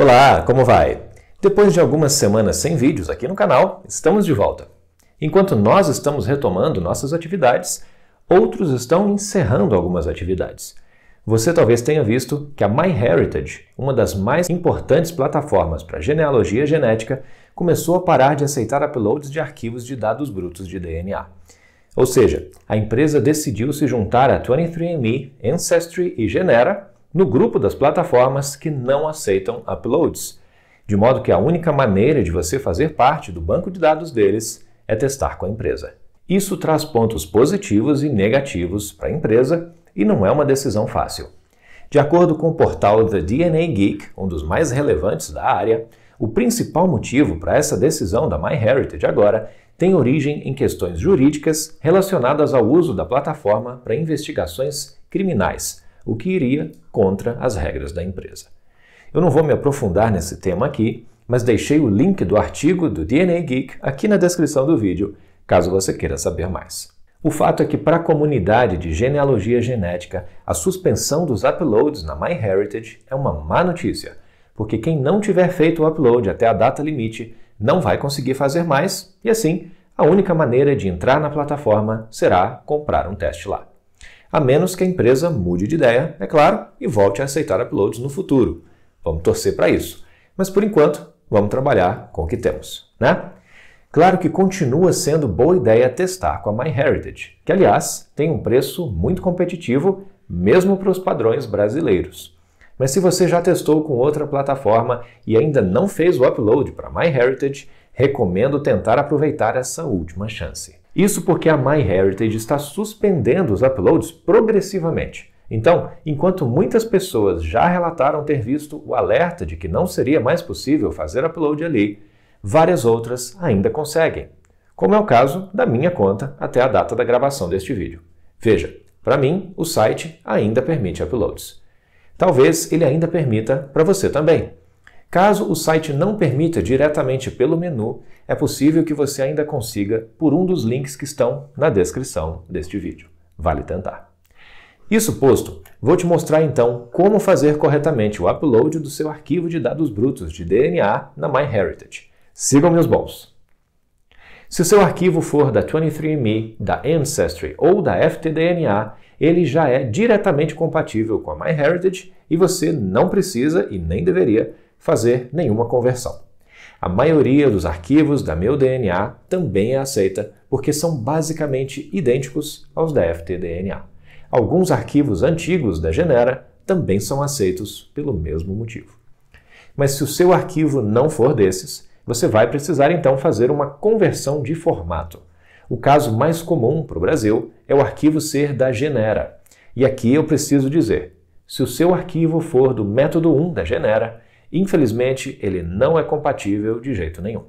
Olá, como vai? Depois de algumas semanas sem vídeos aqui no canal, estamos de volta. Enquanto nós estamos retomando nossas atividades, outros estão encerrando algumas atividades. Você talvez tenha visto que a MyHeritage, uma das mais importantes plataformas para genealogia genética, começou a parar de aceitar uploads de arquivos de dados brutos de DNA. Ou seja, a empresa decidiu se juntar a 23andMe, Ancestry e Genera no grupo das plataformas que não aceitam uploads, de modo que a única maneira de você fazer parte do banco de dados deles é testar com a empresa. Isso traz pontos positivos e negativos para a empresa e não é uma decisão fácil. De acordo com o portal The DNA Geek, um dos mais relevantes da área, o principal motivo para essa decisão da MyHeritage agora tem origem em questões jurídicas relacionadas ao uso da plataforma para investigações criminais, o que iria contra as regras da empresa. Eu não vou me aprofundar nesse tema aqui, mas deixei o link do artigo do DNA Geek aqui na descrição do vídeo, caso você queira saber mais. O fato é que, para a comunidade de genealogia genética, a suspensão dos uploads na MyHeritage é uma má notícia, porque quem não tiver feito o upload até a data limite não vai conseguir fazer mais, e assim, a única maneira de entrar na plataforma será comprar um teste lá a menos que a empresa mude de ideia, é claro, e volte a aceitar uploads no futuro. Vamos torcer para isso. Mas por enquanto, vamos trabalhar com o que temos, né? Claro que continua sendo boa ideia testar com a MyHeritage, que aliás tem um preço muito competitivo, mesmo para os padrões brasileiros. Mas se você já testou com outra plataforma e ainda não fez o upload para MyHeritage, recomendo tentar aproveitar essa última chance. Isso porque a MyHeritage está suspendendo os uploads progressivamente. Então, enquanto muitas pessoas já relataram ter visto o alerta de que não seria mais possível fazer upload ali, várias outras ainda conseguem, como é o caso da minha conta até a data da gravação deste vídeo. Veja, para mim, o site ainda permite uploads. Talvez ele ainda permita para você também. Caso o site não permita diretamente pelo menu, é possível que você ainda consiga por um dos links que estão na descrição deste vídeo. Vale tentar. Isso posto, vou te mostrar então como fazer corretamente o upload do seu arquivo de dados brutos de DNA na MyHeritage. Sigam meus bons! Se o seu arquivo for da 23andMe, da Ancestry ou da FTDNA, ele já é diretamente compatível com a MyHeritage e você não precisa e nem deveria fazer nenhuma conversão. A maioria dos arquivos da meu DNA também é aceita porque são basicamente idênticos aos da FTDNA. Alguns arquivos antigos da Genera também são aceitos pelo mesmo motivo. Mas se o seu arquivo não for desses, você vai precisar então fazer uma conversão de formato. O caso mais comum para o Brasil é o arquivo ser da Genera. E aqui eu preciso dizer: se o seu arquivo for do método 1 da Genera, Infelizmente, ele não é compatível de jeito nenhum.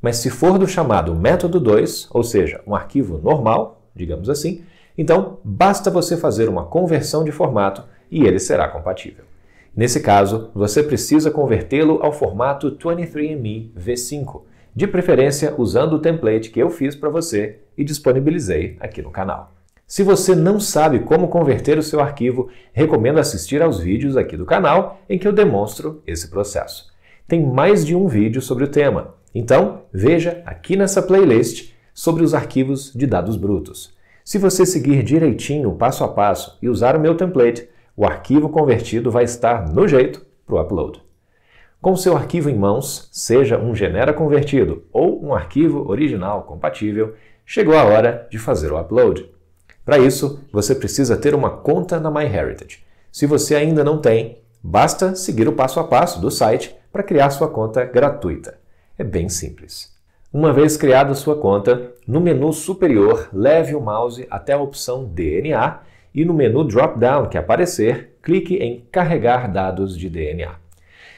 Mas se for do chamado método 2, ou seja, um arquivo normal, digamos assim, então basta você fazer uma conversão de formato e ele será compatível. Nesse caso, você precisa convertê-lo ao formato 23andMe V5, de preferência usando o template que eu fiz para você e disponibilizei aqui no canal. Se você não sabe como converter o seu arquivo, recomendo assistir aos vídeos aqui do canal em que eu demonstro esse processo. Tem mais de um vídeo sobre o tema, então veja aqui nessa playlist sobre os arquivos de dados brutos. Se você seguir direitinho, passo a passo, e usar o meu template, o arquivo convertido vai estar no jeito para o upload. Com seu arquivo em mãos, seja um Genera convertido ou um arquivo original compatível, chegou a hora de fazer o upload. Para isso, você precisa ter uma conta na MyHeritage. Se você ainda não tem, basta seguir o passo a passo do site para criar sua conta gratuita. É bem simples. Uma vez criada sua conta, no menu superior, leve o mouse até a opção DNA e no menu drop-down que aparecer, clique em Carregar dados de DNA.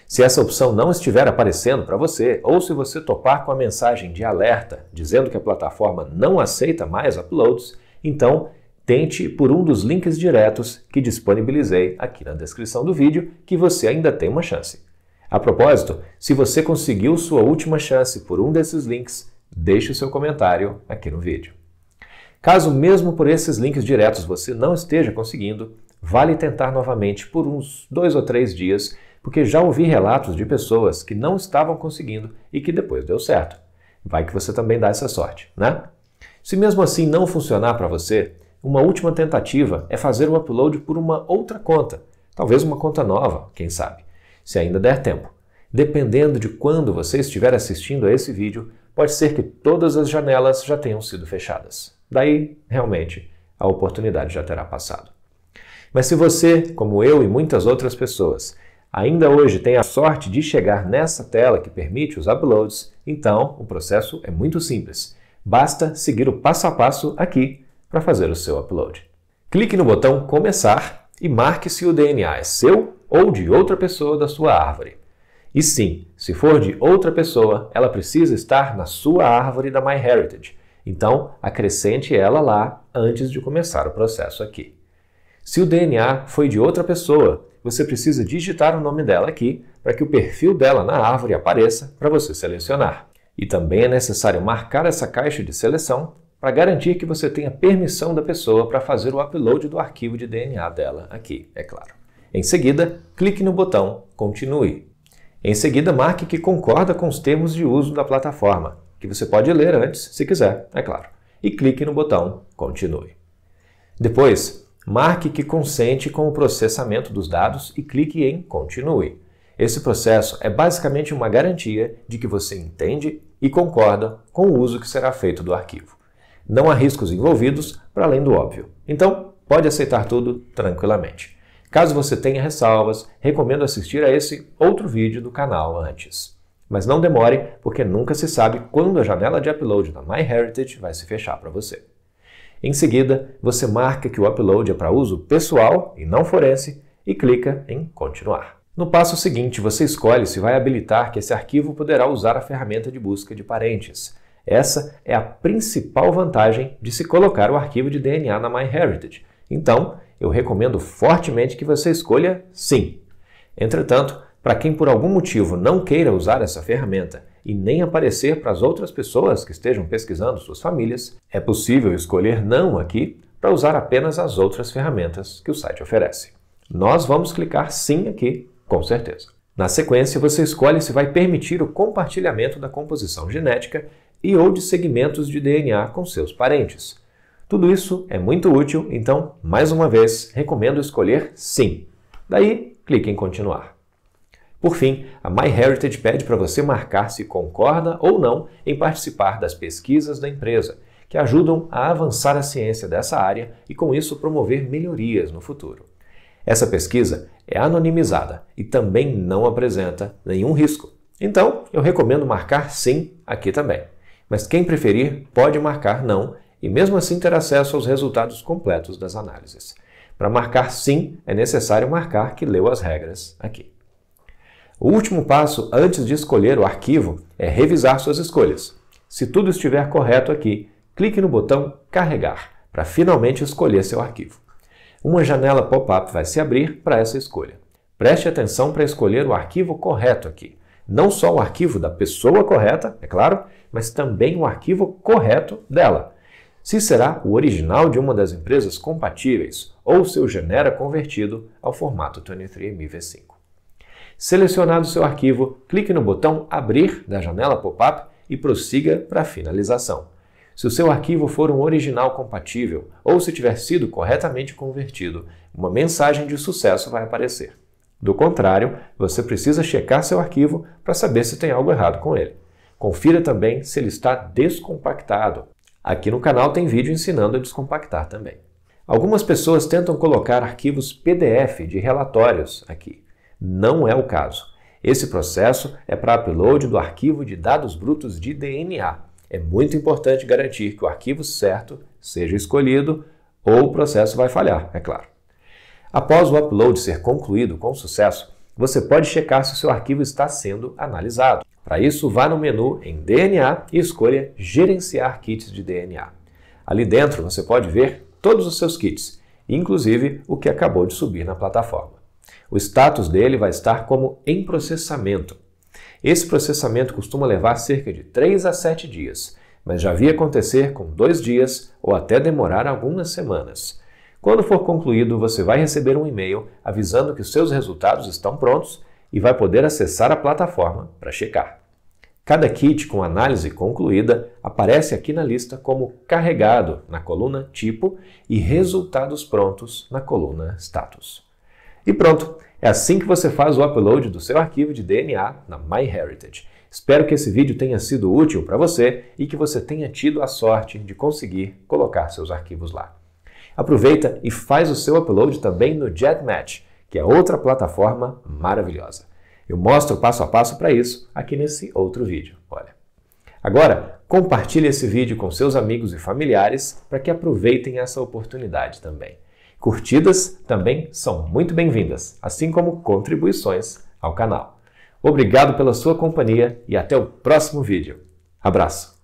Se essa opção não estiver aparecendo para você, ou se você topar com a mensagem de alerta dizendo que a plataforma não aceita mais uploads, então tente por um dos links diretos que disponibilizei aqui na descrição do vídeo, que você ainda tem uma chance. A propósito, se você conseguiu sua última chance por um desses links, deixe o seu comentário aqui no vídeo. Caso mesmo por esses links diretos você não esteja conseguindo, vale tentar novamente por uns dois ou três dias, porque já ouvi relatos de pessoas que não estavam conseguindo e que depois deu certo. Vai que você também dá essa sorte, né? Se mesmo assim não funcionar para você, uma última tentativa é fazer o upload por uma outra conta, talvez uma conta nova, quem sabe, se ainda der tempo. Dependendo de quando você estiver assistindo a esse vídeo, pode ser que todas as janelas já tenham sido fechadas. Daí, realmente, a oportunidade já terá passado. Mas se você, como eu e muitas outras pessoas, ainda hoje tem a sorte de chegar nessa tela que permite os uploads, então o processo é muito simples. Basta seguir o passo a passo aqui para fazer o seu upload. Clique no botão Começar e marque se o DNA é seu ou de outra pessoa da sua árvore. E sim, se for de outra pessoa, ela precisa estar na sua árvore da MyHeritage, então acrescente ela lá antes de começar o processo aqui. Se o DNA foi de outra pessoa, você precisa digitar o nome dela aqui para que o perfil dela na árvore apareça para você selecionar. E também é necessário marcar essa caixa de seleção para garantir que você tenha permissão da pessoa para fazer o upload do arquivo de DNA dela aqui, é claro. Em seguida, clique no botão Continue. Em seguida, marque que concorda com os termos de uso da plataforma, que você pode ler antes, se quiser, é claro, e clique no botão Continue. Depois, marque que consente com o processamento dos dados e clique em Continue. Esse processo é basicamente uma garantia de que você entende e concorda com o uso que será feito do arquivo. Não há riscos envolvidos, para além do óbvio. Então, pode aceitar tudo tranquilamente. Caso você tenha ressalvas, recomendo assistir a esse outro vídeo do canal antes. Mas não demore, porque nunca se sabe quando a janela de upload da MyHeritage vai se fechar para você. Em seguida, você marca que o upload é para uso pessoal e não forense e clica em Continuar. No passo seguinte, você escolhe se vai habilitar que esse arquivo poderá usar a ferramenta de busca de parentes, essa é a principal vantagem de se colocar o arquivo de DNA na MyHeritage. Então, eu recomendo fortemente que você escolha sim. Entretanto, para quem por algum motivo não queira usar essa ferramenta e nem aparecer para as outras pessoas que estejam pesquisando suas famílias, é possível escolher não aqui para usar apenas as outras ferramentas que o site oferece. Nós vamos clicar sim aqui, com certeza. Na sequência, você escolhe se vai permitir o compartilhamento da composição genética e ou de segmentos de DNA com seus parentes. Tudo isso é muito útil, então, mais uma vez, recomendo escolher sim. Daí, clique em continuar. Por fim, a MyHeritage pede para você marcar se concorda ou não em participar das pesquisas da empresa, que ajudam a avançar a ciência dessa área e, com isso, promover melhorias no futuro. Essa pesquisa é anonimizada e também não apresenta nenhum risco. Então, eu recomendo marcar sim aqui também. Mas quem preferir pode marcar não e mesmo assim ter acesso aos resultados completos das análises. Para marcar sim, é necessário marcar que leu as regras aqui. O último passo antes de escolher o arquivo é revisar suas escolhas. Se tudo estiver correto aqui, clique no botão Carregar para finalmente escolher seu arquivo. Uma janela pop-up vai se abrir para essa escolha. Preste atenção para escolher o arquivo correto aqui. Não só o arquivo da pessoa correta, é claro, mas também o arquivo correto dela, se será o original de uma das empresas compatíveis ou seu genera convertido ao formato 23MV5. Selecionado seu arquivo, clique no botão Abrir da janela pop-up e prossiga para a finalização. Se o seu arquivo for um original compatível ou se tiver sido corretamente convertido, uma mensagem de sucesso vai aparecer. Do contrário, você precisa checar seu arquivo para saber se tem algo errado com ele. Confira também se ele está descompactado. Aqui no canal tem vídeo ensinando a descompactar também. Algumas pessoas tentam colocar arquivos PDF de relatórios aqui. Não é o caso. Esse processo é para upload do arquivo de dados brutos de DNA. É muito importante garantir que o arquivo certo seja escolhido ou o processo vai falhar, é claro. Após o upload ser concluído com sucesso, você pode checar se o seu arquivo está sendo analisado. Para isso, vá no menu em DNA e escolha Gerenciar Kits de DNA. Ali dentro você pode ver todos os seus kits, inclusive o que acabou de subir na plataforma. O status dele vai estar como em processamento. Esse processamento costuma levar cerca de 3 a 7 dias, mas já vi acontecer com dois dias ou até demorar algumas semanas. Quando for concluído, você vai receber um e-mail avisando que seus resultados estão prontos e vai poder acessar a plataforma para checar. Cada kit com análise concluída aparece aqui na lista como carregado na coluna Tipo e Resultados prontos na coluna Status. E pronto! É assim que você faz o upload do seu arquivo de DNA na MyHeritage. Espero que esse vídeo tenha sido útil para você e que você tenha tido a sorte de conseguir colocar seus arquivos lá. Aproveita e faz o seu upload também no JetMatch, que é outra plataforma maravilhosa. Eu mostro passo a passo para isso aqui nesse outro vídeo. Olha. Agora, compartilhe esse vídeo com seus amigos e familiares para que aproveitem essa oportunidade também. Curtidas também são muito bem-vindas, assim como contribuições ao canal. Obrigado pela sua companhia e até o próximo vídeo. Abraço!